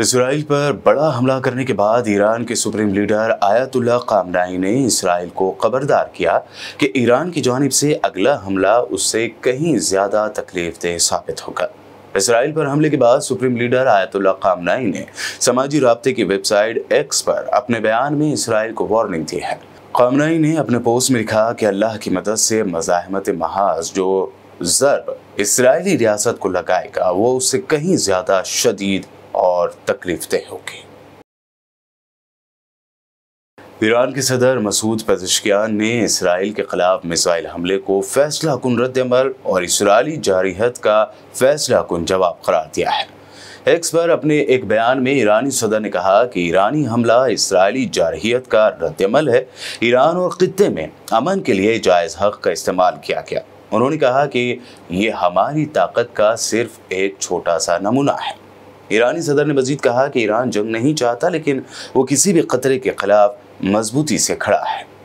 Israel पर बड़ा हमला करने के बाद ईरान के सुप्रीम लीडर आयतुल्ला कामनाई ने इसराइल को खबरदार किया कि ईरान की जानब से अगला हमला उससे कहीं ज़्यादा तकलीफ देह साबित होगा इसराइल पर हमले के बाद सुप्रीम लीडर आयतुल्ला कामनाई ने समाजी रबते की वेबसाइट एक्स पर अपने बयान में इसराइल को वार्निंग दी है कामनाई ने अपने पोस्ट में लिखा कि अल्लाह की मदद से मजाहमत महाज जो ज़रब इसराइली रियासत को लगाएगा वो उससे कहीं ज़्यादा शदीद और तकलीफदेह होगी ईरान के सदर मसूद पजश्कियान ने इसराइल के खिलाफ मिसाइल हमले को फैसला कन रद्दमल और इसराइली जारहत का फैसला कन जवाब करार दिया है एक्स पर अपने एक बयान में ईरानी सदर ने कहा कि ईरानी हमला इसराइली जारहत का रद्दमल है ईरान और खत्े में अमन के लिए जायज़ हक का इस्तेमाल किया गया उन्होंने कहा कि ये हमारी ताकत का सिर्फ एक छोटा सा नमूना है ईरानी सदर ने मजीद कहा कि ईरान जंग नहीं चाहता लेकिन वो किसी भी खतरे के खिलाफ मजबूती से खड़ा है